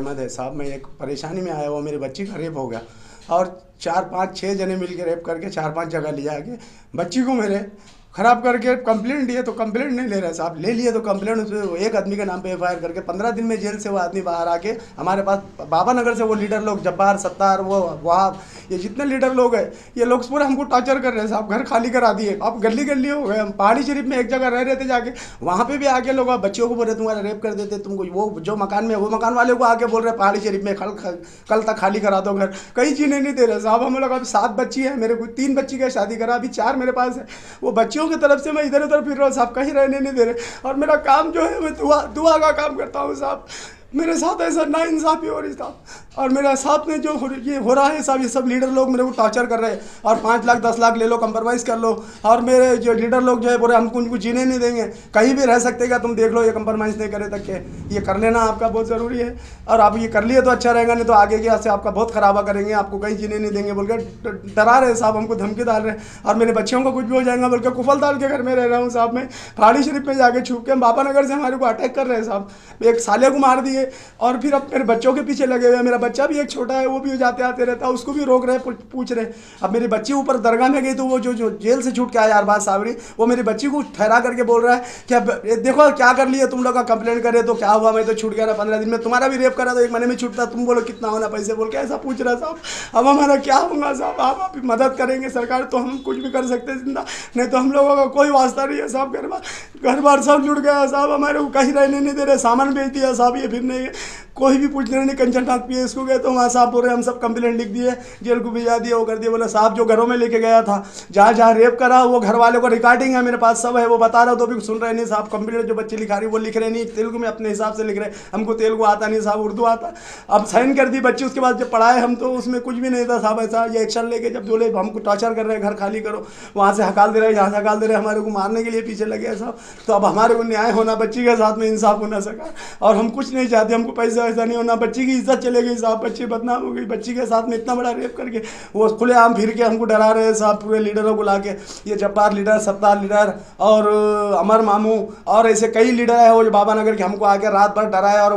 अहमद है साहब मैं एक परेशानी में आया हुआ मेरे बच्ची का रेप हो गया और चार पाँच छः जने मिल के रेप करके चार पाँच जगह ले जाके बच्ची को मेरे ख़राब करके कंप्लेंट दिए तो कंप्लेंट नहीं ले रहे साहब ले लिए तो कंप्लेंट एक आदमी के नाम पे एफ करके पंद्रह दिन में जेल से वो आदमी बाहर आके हमारे पास बाबा नगर से वो लीडर लोग जब्बार सत्तार वो वहाब ये जितने लीडर लोग हैं ये लोग पूरा हमको टॉर्चर कर रहे हैं साहब घर खाली करा दिए अब गली गली हो गए हम पहाड़ी शरीफ में एक जगह रह रहे थे जाके वहाँ पर भी आके लोग बच्चियों को बोल रहे तुम्हारा रेप कर देते तुमको वो जो मकान में वो मकान वाले को आके बोल रहे पहाड़ी शरीफ में कल कल तक खाली करा दो घर कहीं जीने नहीं दे रहे साहब हम लोग अभी सात बच्ची है मेरे को तीन बच्ची का शादी करा अभी चार मेरे पास है वो बच्ची बच्चों की तरफ से मैं इधर उधर फिर रहा हूँ साहब कहीं रहने नहीं दे रहे और मेरा काम जो है मैं दुआ दुआ का काम करता हूँ साहब मेरे साथ ऐसा ना इंसाफी हो रही था और मेरे साथ में जो ये हो रहा है सब ये सब लीडर लोग मेरे को टॉर्चर कर रहे हैं और पाँच लाख दस लाख ले लो कम्प्रोमाइज़ कर लो और मेरे जो लीडर लोग जो है बोले हमको उनको जीने नहीं देंगे कहीं भी रह सकते क्या तुम देख लो ये कम्प्रोमाइज़ नहीं करे तक के ये कर लेना आपका बहुत ज़रूरी है और आप ये कर लिए तो अच्छा रहेगा नहीं तो आगे के से आपका बहुत खराबा करेंगे आपको कहीं जीने नहीं देंगे बोल के डरा रहे साहब हमको धमकी डाल रहे और मेरे बच्चों को कुछ भी हो जाएगा बोल के कुफल डाल के घर में रह रहा हूँ साहब मैं फाड़ी शरीफ में जाके छुप के बाबा नगर से हमारे को अटैक कर रहे हैं साहब एक साले को मार दिए लिए और फिर अब मेरे बच्चों के पीछे लगे हुए हैं मेरा बच्चा भी एक छोटा है वो भी जाते आते रहता है उसको भी रोक रहे पूछ रहे अब मेरी बच्ची ऊपर दरगाह में गई तो वो जो जो जेल से छूट के आया अरबाज सावरी वो मेरी बच्ची को ठहरा करके बोल रहा है कि अब देखो क्या कर लिया तुम लोग का कंप्लेंट करे तो क्या हुआ मैं तो छूट गया ना पंद्रह दिन में तुम्हारा भी रेप करा तो एक महीने में छूटता तुम बोलो कितना होना पैसे बोल के ऐसा पूछ रहा साहब अब हमारा क्या होगा साहब आप आप मदद करेंगे सरकार तो हम कुछ भी कर सकते हैं जिंदा नहीं तो हम लोगों का कोई वास्ता नहीं है साहब घर बार घर बार सब जुड़ गया साहब हमारे को कहीं रहने नहीं दे रहे सामान बेच दिया साहब ये फिर नहीं है कोई भी पूछ नहीं कंचन नाथ पी को गए तो वहाँ साहब बोल रहे हम सब कंप्लेंट लिख दिए जेल को भेजा दिया वो कर दिया बोला साहब जो घरों में लेके गया था जहाँ जहाँ रेप करा वो घर वालों का रिकॉर्डिंग है मेरे पास सब है वो बता रहा तो भी सुन रहे नहीं साहब कंप्लेंट जो बच्चे लिखा रही वो लिख रहे नहीं तेलुगु में अपने हिसाब से लिख रहे हमको तेलुगु आता नहीं साहब उर्दू आता अब साइन कर दी बच्चे उसके बाद जब पढ़ाए हम तो उसमें कुछ भी नहीं था साहब ऐसा ये एक्शन लेके जब बोले हमको टॉर्चर कर रहे हैं घर खाली करो वहाँ से हकाल दे रहे यहाँ से हकाल दे रहे हमारे को मारने के लिए पीछे लगे साहब तो अब हमारे को न्याय होना बच्ची के साथ में इंसाफ होना सका और हम कुछ नहीं चाह आते हमको पैसा वैसा नहीं होना बच्ची की इज्जत चले गई साहब बच्ची बदनाम हो गई बच्ची के साथ में इतना बड़ा रेप करके वो खुले आम फिर के हमको डरा रहे हैं साहब पूरे लीडरों को ला के ये जब्बार लीडर सत्तार लीडर और अमर मामू और ऐसे कई लीडर है वो जो बाबा नगर के हमको आके रात भर डराए और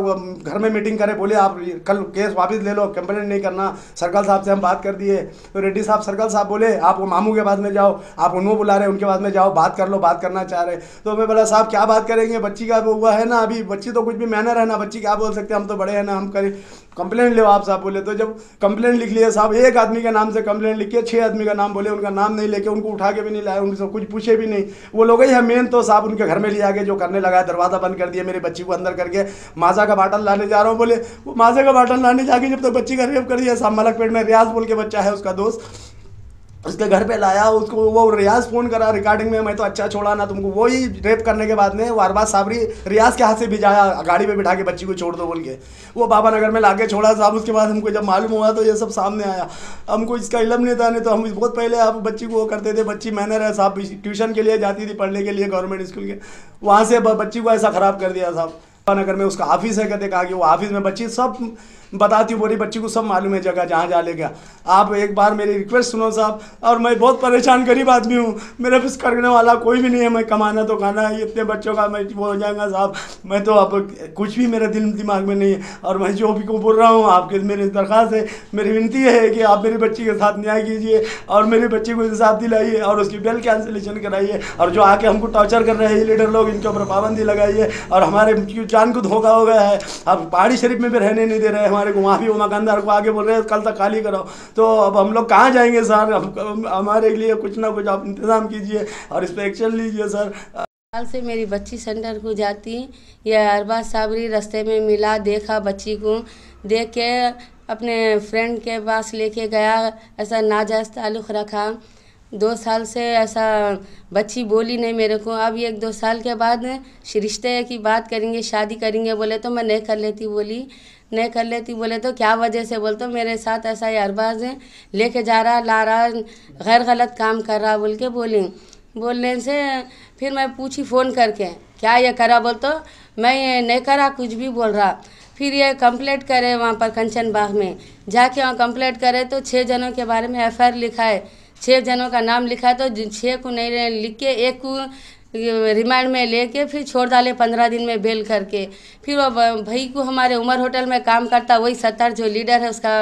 घर में मीटिंग करे बोले आप कल केस वापस ले लो कंप्लेंट नहीं करना सर्कल साहब से हम बात कर दिए तो रेड्डी साहब सर्कल साहब बोले आप वो मामू के पास में जाओ आप उनको बुला रहे उनके पास में जाओ बात कर लो बात करना चाह रहे तो मैं बोला साहब क्या बात करेंगे बच्ची का वो हुआ है ना अभी बच्ची तो कुछ भी मैनर है ना बच्ची क्या क्या बोल सकते हम तो बड़े हैं ना हम करें कंप्लेंट ले आप साहब बोले तो जब कंप्लेंट लिख लिया साहब एक आदमी के नाम से कंप्लेंट लिख के छः आदमी का नाम बोले उनका नाम नहीं लेके उनको उठा के भी नहीं लाए उनसे कुछ पूछे भी नहीं वो लोग ही है मेन तो साहब उनके घर में ले आगे जो करने लगा दरवाज़ा बंद कर दिया मेरे बच्ची को अंदर करके माजा का बाटल लाने जा रहा हूँ बोले वो माजा का बाटल लाने जाके जब तक तो बच्ची का रेप कर दिया साहब पेट में रियाज बोल के बच्चा है उसका दोस्त उसके घर पे लाया उसको वो रियाज फ़ोन करा रिकॉर्डिंग में मैं तो अच्छा छोड़ा ना तुमको वही रेप करने के बाद में बार साबरी रियाज के हाथ से भिजाया गाड़ी पे बिठा के बच्ची को छोड़ दो बोल के वो बाबा नगर में ला के छोड़ा साहब उसके बाद हमको जब मालूम हुआ तो ये सब सामने आया हमको इसका इलम नहीं था नहीं तो हम बहुत पहले आप बच्ची को वो करते थे बच्ची मैंने रहे साहब ट्यूशन के लिए जाती थी पढ़ने के लिए गवर्नमेंट स्कूल के वहाँ से बच्ची को ऐसा ख़राब कर दिया साहब नगर में उसका ऑफिस है कहते कहा कि वो ऑफिस में बच्ची सब बताती हूँ बोली बच्ची को सब मालूम है जगह जहाँ जा ले गया आप एक बार मेरी रिक्वेस्ट सुनो साहब और मैं बहुत परेशान गरीब आदमी हूँ मेरे पास करने वाला कोई भी नहीं है मैं कमाना तो खाना है इतने बच्चों का मैं वो हो जाएगा साहब मैं तो अब कुछ भी मेरे दिल दिमाग में नहीं है और मैं जो भी को बोल रहा हूँ आपके मेरी दरख्वास्त है मेरी विनती है कि आप मेरी बच्ची के साथ न्याय कीजिए और मेरी बच्ची को इंसाफ दिलाइए और उसकी बेल कैंसिलेशन कराइए और जो आके हमको टॉर्चर कर रहे हैं लीडर लोग इनके ऊपर पाबंदी लगाइए और हमारे जान को धोखा हो गया है अब पहाड़ी शरीफ में भी रहने नहीं दे रहे हमारे को वहाँ भी वो मकानदार को आगे बोल रहे हैं कल तक खाली कराओ तो अब हम लोग कहाँ जाएंगे सर हमारे लिए कुछ ना कुछ आप इंतज़ाम कीजिए और इस पर एक्शन लीजिए सर साल से मेरी बच्ची सेंटर को जाती यह अरबा साबरी रास्ते में मिला देखा बच्ची को देख के अपने फ्रेंड के पास लेके गया ऐसा नाजायज़ ताल्लुक़ रखा दो साल से ऐसा बच्ची बोली नहीं मेरे को अब एक दो साल के बाद रिश्ते की बात करेंगे शादी करेंगे बोले तो मैं नहीं कर लेती बोली नहीं कर लेती बोले तो क्या वजह से बोल तो मेरे साथ ऐसा अरबाज है लेके जा रहा ला रहा गैर गलत काम कर रहा बोल के बोली बोलने से फिर मैं पूछी फ़ोन करके क्या ये करा बोल तो मैं ये नहीं करा कुछ भी बोल रहा फिर ये कंप्लेंट करे वहाँ पर कंचन बाग में जाके वहाँ कंप्लेंट करे तो छः जनों के बारे में एफ लिखा है छः जनों का नाम लिखा तो छः को नहीं लिख के एक को रिमांड में लेके फिर छोड़ डाले पंद्रह दिन में बेल करके फिर वो भाई को हमारे उमर होटल में काम करता वही सत्तर जो लीडर है उसका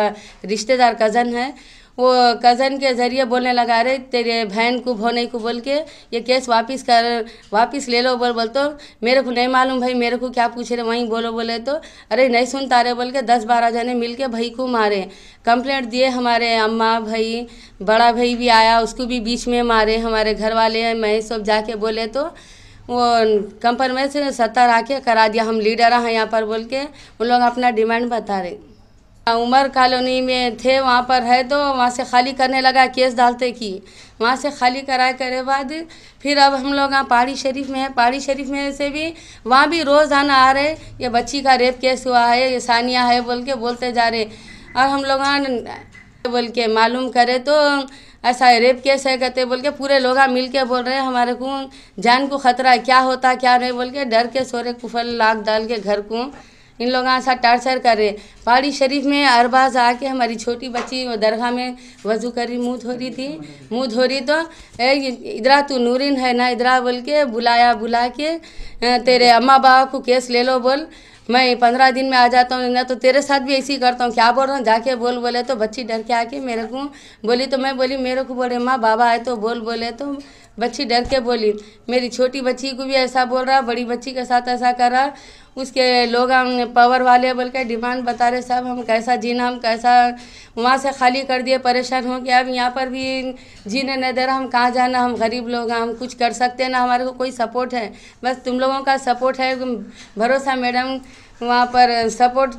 रिश्तेदार कज़न है वो कज़न के ज़रिए बोलने लगा रहे तेरे बहन को भोने को बोल के ये केस वापस कर वापस ले लो बोल बोल तो मेरे को नहीं मालूम भाई मेरे को क्या पूछ रहे वहीं बोलो बोले तो अरे नहीं सुनता रहे बोल के दस बारह जने मिल के भाई को मारे कंप्लेंट दिए हमारे अम्मा भाई बड़ा भाई भी आया उसको भी बीच में मारे हमारे घर वाले मैं सब जाके बोले तो वो कंपन में से सत्तर आके करा दिया हम लीडर हैं यहाँ पर बोल के उन लोग अपना डिमांड बता रहे उमर कॉलोनी में थे वहाँ पर है तो वहाँ से खाली करने लगा केस डालते कि वहाँ से खाली कराए करे बाद फिर अब हम लोग यहाँ पहाड़ी शरीफ में है पहाड़ी शरीफ में से भी वहाँ भी रोज़ाना आ रहे ये बच्ची का रेप केस हुआ है ये सानिया है बोल के बोलते जा रहे और हम लोग बोल के मालूम करे तो ऐसा रेप केस है कहते बोल के पूरे लोग मिल के बोल रहे हैं हमारे को जान को खतरा है क्या होता क्या नहीं बोल के डर के सोरे कुफल लाख डाल के घर को इन लोग ऐसा टार्चर कर रहे पहाड़ी शरीफ में अरबाज आके हमारी छोटी बच्ची वो दरगाह में वजू करी मुँह धो रही थी मुँह धो रही तो इधरा तू नूरिन है ना इधरा बोल के बुलाया बुला के तेरे अम्मा बाबा को केस ले लो बोल मैं पंद्रह दिन में आ जाता हूँ ना तो तेरे साथ भी ऐसी ही करता हूँ क्या बोल रहा हूँ जाके बोल बोले तो बच्ची डर के आके मेरे को बोली तो मैं बोली मेरे को बोले माँ बाबा आए तो बोल बोले तो बच्ची डर के बोली मेरी छोटी बच्ची को भी ऐसा बोल रहा बड़ी बच्ची के साथ ऐसा कर रहा उसके लोग हम पावर वाले बोल के डिमांड बता रहे सब हम कैसा जीना हम कैसा वहाँ से खाली कर दिए परेशान हो गया अब यहाँ पर भी जीने नहीं दे रहा हम कहाँ जाना हम गरीब लोग हैं हम कुछ कर सकते हैं ना हमारे को कोई सपोर्ट है बस तुम लोगों का सपोर्ट है भरोसा मैडम वहाँ पर सपोर्ट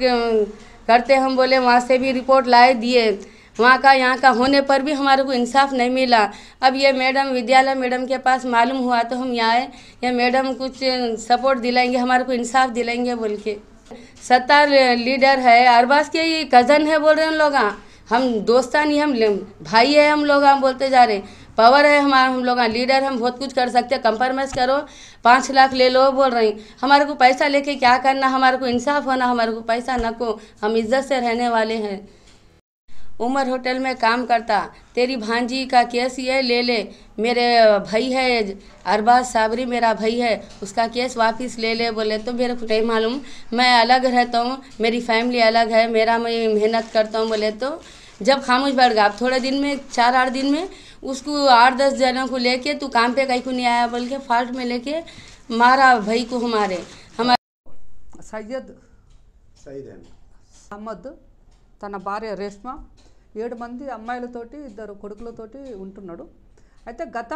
करते हम बोले वहाँ से भी रिपोर्ट लाए दिए वहाँ का यहाँ का होने पर भी हमारे को इंसाफ नहीं मिला अब ये मैडम विद्यालय मैडम के पास मालूम हुआ तो हम यहाँ आए या मैडम कुछ सपोर्ट दिलाएंगे हमारे को इंसाफ दिलाएंगे बोल के सत्ता लीडर है अरबाज के ये कज़न है बोल रहे हैं लोग हम दोस्ता नहीं हम भाई है हम लोग हम बोलते जा रहे पावर है हमारा हम लोग लीडर हम बहुत कुछ कर सकते हैं कंप्रोमाइज़ करो पाँच लाख ले लो बोल रही हमारे को पैसा लेके क्या करना हमारे को इंसाफ होना हमारे को पैसा ना को हम इज्जत से रहने वाले हैं उमर होटल में काम करता तेरी भांजी का केस ये ले ले मेरे भाई है अरबाज साबरी मेरा भाई है उसका केस वापस ले ले बोले तो मेरे को नहीं मालूम मैं अलग रहता हूँ मेरी फैमिली अलग है मेरा मैं मेहनत करता हूँ बोले तो जब खामोश बैठ गया थोड़े दिन में चार आठ दिन में उसको आठ दस जनों को ले तू काम पर कहीं को नहीं आया बोल के फाल्ट में लेके मारा भाई को हमारे हमारे सैयद सैयद अहमद तन भार्य रेशमा ఏడు మంది అమ్మాయిలతోటి ఇద్దరు కొడుకులతోటి ఉంటున్నాడు అయితే గత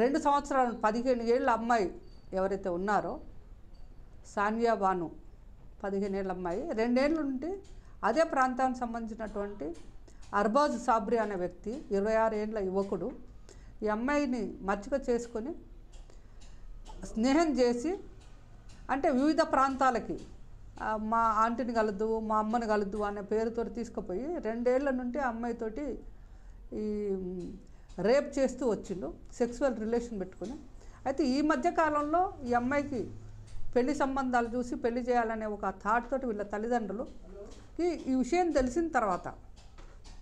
రెండు సంవత్సరాలు పదిహేను ఏళ్ళ అమ్మాయి ఎవరైతే ఉన్నారో సానియా బాను పదిహేను ఏళ్ళ అమ్మాయి రెండేళ్ళు నుండి అదే ప్రాంతానికి సంబంధించినటువంటి అర్బాజ్ సాబ్రి అనే వ్యక్తి ఇరవై ఆరు ఏళ్ళ యువకుడు ఈ అమ్మాయిని మచ్చిక చేసుకొని స్నేహం చేసి అంటే వివిధ ప్రాంతాలకి మా ఆంటీని కలదు మా అమ్మని కలదు అనే పేరుతో తీసుకుపోయి రెండేళ్ల నుండి అమ్మాయితోటి ఈ రేప్ చేస్తూ వచ్చిండు సెక్సువల్ రిలేషన్ పెట్టుకుని అయితే ఈ మధ్య కాలంలో ఈ అమ్మాయికి పెళ్లి సంబంధాలు చూసి పెళ్లి చేయాలనే ఒక థాట్ తోటి వీళ్ళ తల్లిదండ్రులుకి ఈ విషయం తెలిసిన తర్వాత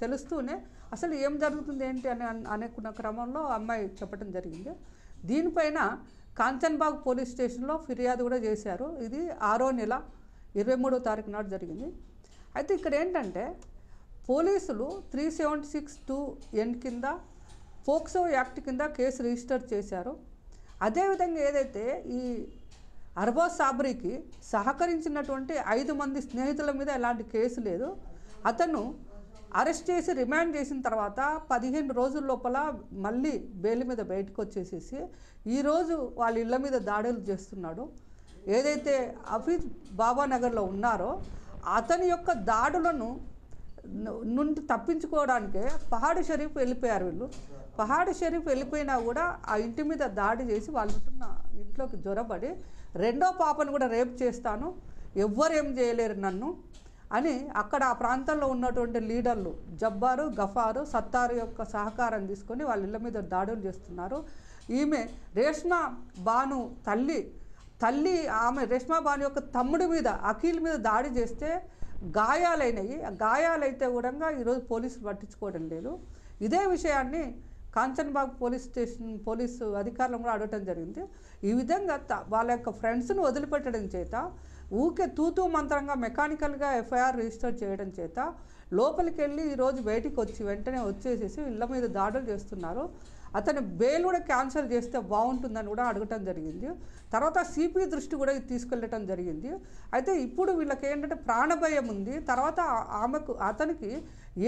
తెలుస్తూనే అసలు ఏం జరుగుతుంది ఏంటి అని అనుకున్న క్రమంలో అమ్మాయి చెప్పడం జరిగింది దీనిపైన కాంచన్బాగ్ పోలీస్ స్టేషన్లో ఫిర్యాదు కూడా చేశారు ఇది ఆరో నెల ఇరవై మూడో తారీఖు నాడు జరిగింది అయితే ఇక్కడ ఏంటంటే పోలీసులు three seventy six two N కింద ఫోక్సో యాక్ట్ కింద కేసు రిజిస్టర్ చేశారు అదేవిధంగా ఏదైతే ఈ అర్బా సాబ్రీకి సహకరించినటువంటి ఐదు మంది స్నేహితుల మీద ఎలాంటి కేసు లేదు అతను అరెస్ట్ చేసి రిమాండ్ చేసిన తర్వాత పదిహేను రోజుల లోపల మళ్ళీ బెయిల్ మీద బయటకు వచ్చేసేసి ఈరోజు వాళ్ళ ఇళ్ళ మీద దాడులు చేస్తున్నాడు ఏదైతే హఫీజ్ బాబానగర్లో ఉన్నారో అతని యొక్క దాడులను నుండి తప్పించుకోవడానికే పహాడు షరీఫ్ వెళ్ళిపోయారు వీళ్ళు పహాడు షరీఫ్ వెళ్ళిపోయినా కూడా ఆ ఇంటి మీద దాడి చేసి వాళ్ళు ఇంట్లోకి జ్వరపడి రెండో పాపను కూడా రేపు చేస్తాను ఎవ్వరేం చేయలేరు నన్ను అని అక్కడ ఆ ప్రాంతంలో ఉన్నటువంటి లీడర్లు జబ్బారు గఫారు సత్తారు యొక్క సహకారం తీసుకొని వాళ్ళ ఇళ్ళ మీద దాడులు చేస్తున్నారు ఈమె రేష్మ బాను తల్లి తల్లి ఆమె రేష్మాబాను యొక్క తమ్ముడి మీద అఖిల్ మీద దాడి చేస్తే గాయాలైనవి గాయాలైతే కూడా ఈరోజు పోలీసులు పట్టించుకోవడం లేదు ఇదే విషయాన్ని కాంచన్బాగ్ పోలీస్ స్టేషన్ పోలీసు అధికారులను కూడా అడగటం జరిగింది ఈ విధంగా వాళ్ళ యొక్క ఫ్రెండ్స్ను వదిలిపెట్టడం చేత ఊకే తూతూ మంత్రంగా మెకానికల్గా ఎఫ్ఐఆర్ రిజిస్టర్ చేయడం చేత లోపలికి వెళ్ళి ఈరోజు బయటికి వచ్చి వెంటనే వచ్చేసేసి ఇళ్ళ మీద దాడులు చేస్తున్నారు అతని బెయిల్ కూడా క్యాన్సిల్ చేస్తే బాగుంటుందని కూడా అడగటం జరిగింది తర్వాత సిపి దృష్టి కూడా తీసుకెళ్ళటం జరిగింది అయితే ఇప్పుడు వీళ్ళకి ఏంటంటే ప్రాణభయం ఉంది తర్వాత ఆమెకు అతనికి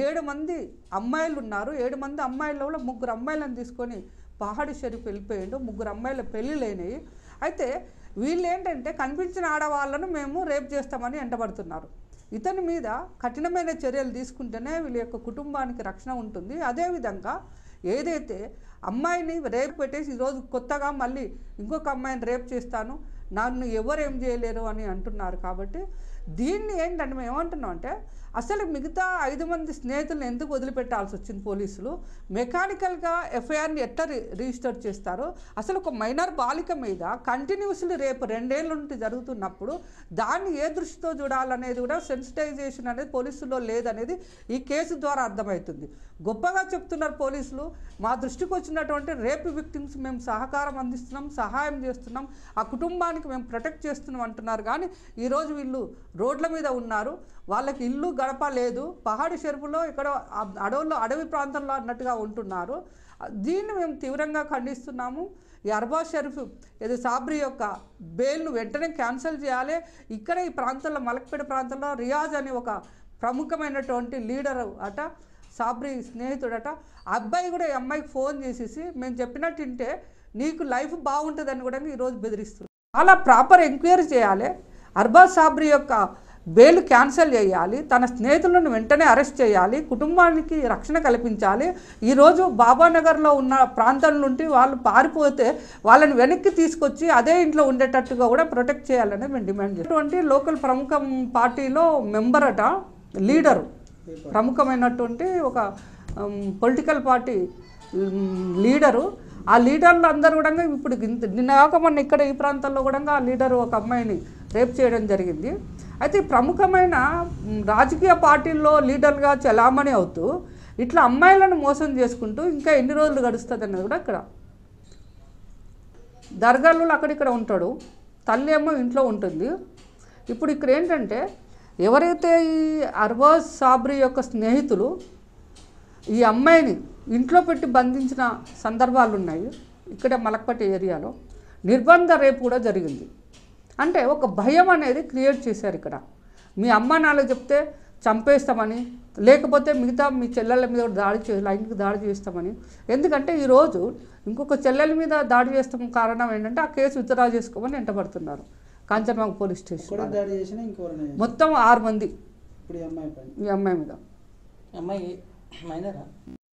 ఏడు మంది అమ్మాయిలు ఉన్నారు ఏడు మంది అమ్మాయిలలో ముగ్గురు అమ్మాయిలను తీసుకొని పహాడి షరీఫ్ వెళ్ళిపోయాడు ముగ్గురు అమ్మాయిల పెళ్ళిళ్ళైనవి అయితే వీళ్ళు ఏంటంటే కనిపించిన ఆడవాళ్ళను మేము రేప్ చేస్తామని ఎండబడుతున్నారు ఇతని మీద కఠినమైన చర్యలు తీసుకుంటేనే వీళ్ళ యొక్క కుటుంబానికి రక్షణ ఉంటుంది అదేవిధంగా ఏదైతే అమ్మాయిని రేపు పెట్టేసి ఈరోజు కొత్తగా మళ్ళీ ఇంకొక అమ్మాయిని రేపు చేస్తాను నన్ను ఎవరు ఏం చేయలేరు అని అంటున్నారు కాబట్టి దీన్ని ఏంటంటే మేము ఏమంటున్నాం అంటే అసలు మిగతా ఐదు మంది స్నేహితులను ఎందుకు వదిలిపెట్టాల్సి వచ్చింది పోలీసులు మెకానికల్గా ఎఫ్ఐఆర్ని ఎట్లా రిజిస్టర్ చేస్తారో అసలు ఒక మైనర్ బాలిక మీద కంటిన్యూస్లీ రేపు రెండేళ్ళ నుండి జరుగుతున్నప్పుడు దాన్ని ఏ దృష్టితో చూడాలనేది కూడా సెన్సిటైజేషన్ అనేది పోలీసుల్లో లేదనేది ఈ కేసు ద్వారా అర్థమవుతుంది గొప్పగా చెప్తున్నారు పోలీసులు మా దృష్టికి వచ్చినటువంటి రేపు విక్టిమ్స్ మేము సహకారం అందిస్తున్నాం సహాయం చేస్తున్నాం ఆ కుటుంబానికి మేము ప్రొటెక్ట్ చేస్తున్నాం అంటున్నారు కానీ ఈరోజు వీళ్ళు రోడ్ల మీద ఉన్నారు వాళ్ళకి ఇల్లు గడప లేదు పహాడి షెరుపులో ఇక్కడ అడవుల్లో అడవి ప్రాంతంలో అన్నట్టుగా ఉంటున్నారు దీన్ని మేము తీవ్రంగా ఖండిస్తున్నాము ఈ అర్బా షరీఫ్ ఏదో సాబ్రి యొక్క బెయిల్ను వెంటనే క్యాన్సిల్ చేయాలి ఇక్కడ ఈ ప్రాంతంలో మలక్పేట ప్రాంతంలో రియాజ్ అని ఒక ప్రముఖమైనటువంటి లీడర్ అట సాబ్రి స్నేహితుడట అబ్బాయి కూడా ఈ అమ్మాయికి ఫోన్ చేసేసి మేము చెప్పినట్టు వింటే నీకు లైఫ్ బాగుంటుందని కూడా ఈరోజు బెదిరిస్తుంది అలా ప్రాపర్ ఎంక్వైరీ చేయాలి అర్బా సాబ్రి యొక్క బెయిల్ క్యాన్సిల్ చేయాలి తన స్నేహితులను వెంటనే అరెస్ట్ చేయాలి కుటుంబానికి రక్షణ కల్పించాలి ఈరోజు బాబానగర్లో ఉన్న ప్రాంతం నుండి వాళ్ళు పారిపోతే వాళ్ళని వెనక్కి తీసుకొచ్చి అదే ఇంట్లో ఉండేటట్టుగా కూడా ప్రొటెక్ట్ చేయాలని మేము డిమాండ్ చేసినటువంటి లోకల్ ప్రముఖ పార్టీలో మెంబర్ అట లీడరు ప్రముఖమైనటువంటి ఒక పొలిటికల్ పార్టీ లీడరు ఆ లీడర్లు అందరు కూడా ఇప్పుడు నిన్న కాక మొన్న ఇక్కడ ఈ ప్రాంతంలో కూడా ఆ లీడర్ ఒక అమ్మాయిని రేప్ చేయడం జరిగింది అయితే ప్రముఖమైన రాజకీయ పార్టీల్లో లీడర్గా చలామణి అవుతూ ఇట్లా అమ్మాయిలను మోసం చేసుకుంటూ ఇంకా ఎన్ని రోజులు గడుస్తుంది అన్నది కూడా అక్కడ దర్గాలు అక్కడిక్కడ ఉంటాడు తల్లి ఏమో ఇంట్లో ఉంటుంది ఇప్పుడు ఇక్కడ ఏంటంటే ఎవరైతే ఈ అర్వాజ్ సాబ్రీ యొక్క స్నేహితులు ఈ అమ్మాయిని ఇంట్లో పెట్టి బంధించిన సందర్భాలు ఉన్నాయి ఇక్కడ మలక్పట్టి ఏరియాలో నిర్బంధ రేపు కూడా జరిగింది అంటే ఒక భయం అనేది క్రియేట్ చేశారు ఇక్కడ మీ అమ్మ నాన్న చెప్తే చంపేస్తామని లేకపోతే మిగతా మీ చెల్లెల మీద దాడి చే లైంగిక దాడి చేస్తామని ఎందుకంటే ఈరోజు ఇంకొక చెల్లెల మీద దాడి చేస్తాం కారణం ఏంటంటే ఆ కేసు విత్డ్రా చేసుకోమని వెంటబడుతున్నారు కాంచనబాగ్ పోలీస్ స్టేషన్ మొత్తం ఆరు మంది ఈ అమ్మాయి మీద అమ్మాయి